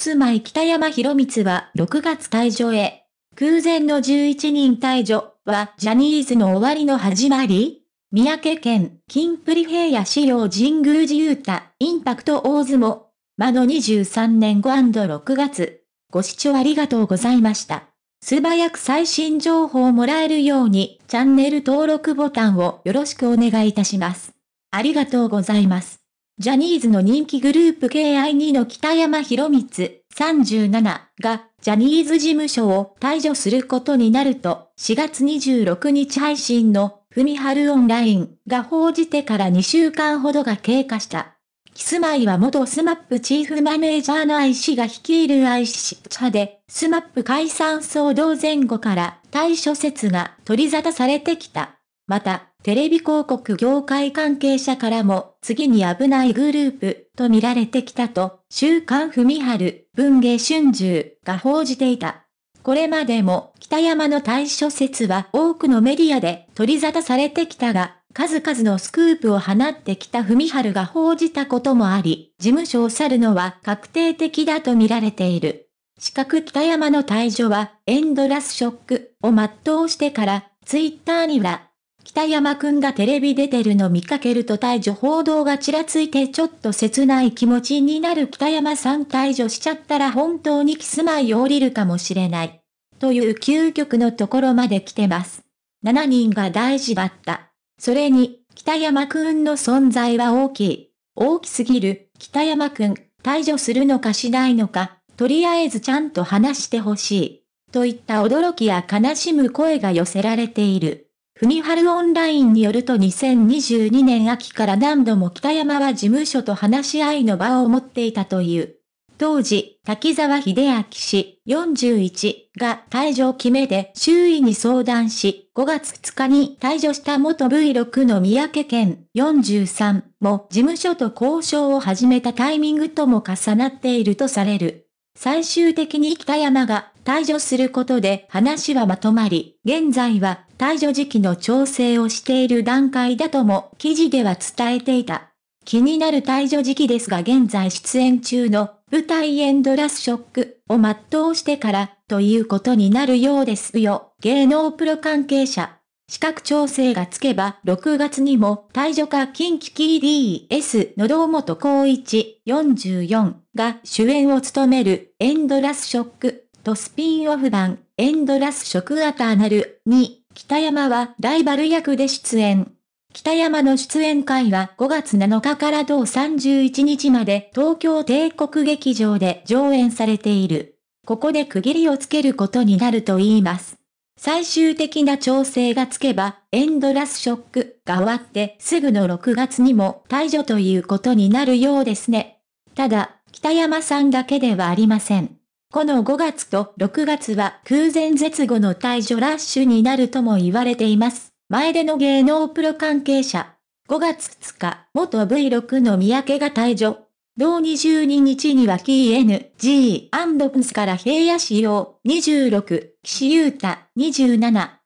キスマイ北山博光は6月退場へ。空前の11人退場はジャニーズの終わりの始まり三宅県、金プリ平野市領神宮寺雄太、インパクト大相撲。魔の23年後6月。ご視聴ありがとうございました。素早く最新情報をもらえるように、チャンネル登録ボタンをよろしくお願いいたします。ありがとうございます。ジャニーズの人気グループ KI2 の北山博光37がジャニーズ事務所を退所することになると4月26日配信のふみはるオンラインが報じてから2週間ほどが経過した。キスマイは元スマップチーフマネージャーの愛氏が率いる愛氏者で、スマップ解散騒動前後から対処説が取り沙汰されてきた。また、テレビ広告業界関係者からも、次に危ないグループ、と見られてきたと、週刊文春、文芸春秋が報じていた。これまでも、北山の対処説は多くのメディアで取り沙汰されてきたが、数々のスクープを放ってきた文春が報じたこともあり、事務所を去るのは確定的だと見られている。四角北山の退場はエンドラスショックを全うしてから、ツイッターには北山くんがテレビ出てるの見かけると退場報道がちらついてちょっと切ない気持ちになる北山さん退場しちゃったら本当にキスマイを降りるかもしれない。という究極のところまで来てます。7人が大事だった。それに、北山くんの存在は大きい。大きすぎる、北山くん、退場するのかしないのか、とりあえずちゃんと話してほしい。といった驚きや悲しむ声が寄せられている。ふみはるオンラインによると2022年秋から何度も北山は事務所と話し合いの場を持っていたという。当時、滝沢秀明氏41が退場決めで周囲に相談し、5月2日に退場した元 V6 の三宅県43も事務所と交渉を始めたタイミングとも重なっているとされる。最終的に北山が退場することで話はまとまり、現在は退場時期の調整をしている段階だとも記事では伝えていた。気になる退場時期ですが現在出演中の舞台エンドラスショックを全うしてからということになるようですよ。芸能プロ関係者。資格調整がつけば6月にも退場か近畿 KDS の堂本光一44が主演を務めるエンドラスショックとスピンオフ版、エンドラス食アターナルに、北山はライバル役で出演。北山の出演会は5月7日から同31日まで東京帝国劇場で上演されている。ここで区切りをつけることになると言います。最終的な調整がつけば、エンドラスショックが終わってすぐの6月にも退場ということになるようですね。ただ、北山さんだけではありません。この5月と6月は空前絶後の退場ラッシュになるとも言われています。前での芸能プロ関係者。5月2日、元 V6 の三宅が退場。同22日には KNG& プスから平野市様26、岸優太27、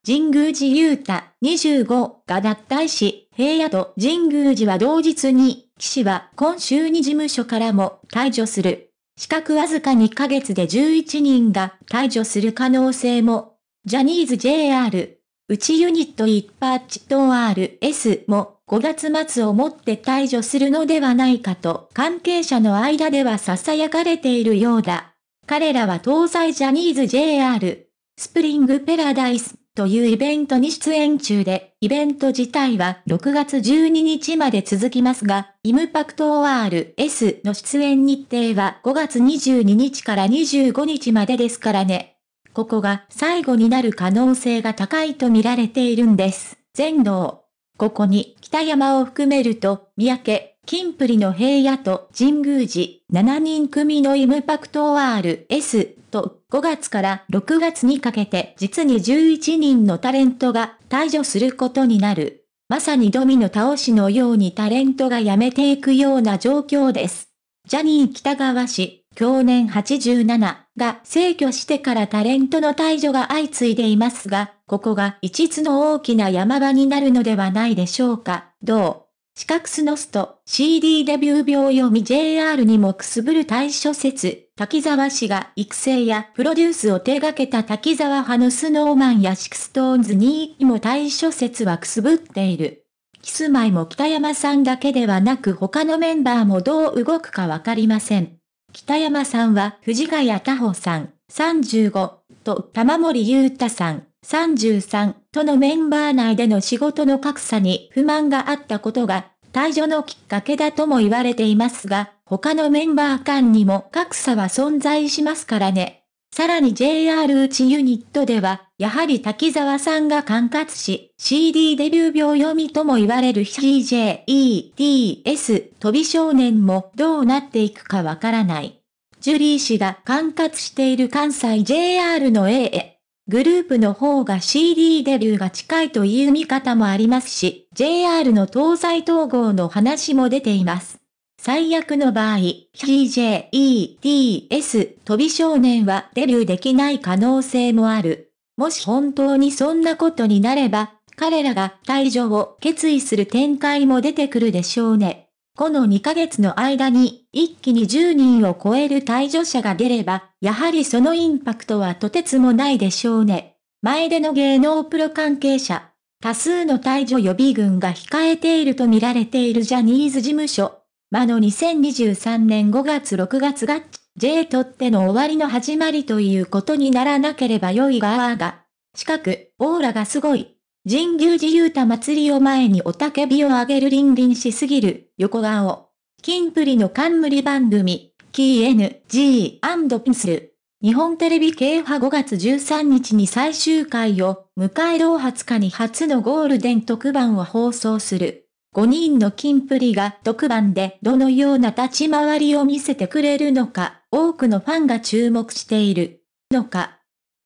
神宮寺優太25が脱退し、平野と神宮寺は同日に、岸は今週に事務所からも退場する。資格わずか2ヶ月で11人が退場する可能性も、ジャニーズ JR、うちユニット一パーチと RS も5月末をもって退場するのではないかと関係者の間では囁かれているようだ。彼らは東西ジャニーズ JR、スプリングペラダイス、というイベントに出演中で、イベント自体は6月12日まで続きますが、イムパクト ORS の出演日程は5月22日から25日までですからね。ここが最後になる可能性が高いと見られているんです。全能。ここに北山を含めると、三宅、金プリの平野と神宮寺、7人組のイムパクト ORS と、5月から6月にかけて実に11人のタレントが退場することになる。まさにドミノ倒しのようにタレントが辞めていくような状況です。ジャニー北川氏、去年87が逝去してからタレントの退場が相次いでいますが、ここが一つの大きな山場になるのではないでしょうか。どう四角スノスト、CD デビュー秒読み JR にもくすぶる対処説、滝沢氏が育成やプロデュースを手掛けた滝沢派のスノーマンやシクストーンズにも対処説はくすぶっている。キスマイも北山さんだけではなく他のメンバーもどう動くかわかりません。北山さんは藤ヶ谷太穂さん、35、と玉森裕太さん、33、とのメンバー内での仕事の格差に不満があったことが、退場のきっかけだとも言われていますが、他のメンバー間にも格差は存在しますからね。さらに JR うちユニットでは、やはり滝沢さんが管轄し、CD デビュー秒読みとも言われる CJEDS 飛び少年もどうなっていくかわからない。ジュリー氏が管轄している関西 JR の A a グループの方が CD デビューが近いという見方もありますし、JR の東西統合の話も出ています。最悪の場合、t j e t s 飛び少年はデビューできない可能性もある。もし本当にそんなことになれば、彼らが退場を決意する展開も出てくるでしょうね。この2ヶ月の間に一気に10人を超える退場者が出れば、やはりそのインパクトはとてつもないでしょうね。前での芸能プロ関係者、多数の退場予備軍が控えていると見られているジャニーズ事務所。魔の2023年5月6月が J とっての終わりの始まりということにならなければ良いがあが。近く、オーラがすごい。神宮寺ゆ太た祭りを前におたけびをあげるリンリンしすぎる、横顔。金プリの冠番組、KNG&PINSL。日本テレビ系派5月13日に最終回を、迎え同20日に初のゴールデン特番を放送する。5人の金プリが特番でどのような立ち回りを見せてくれるのか、多くのファンが注目している。のか。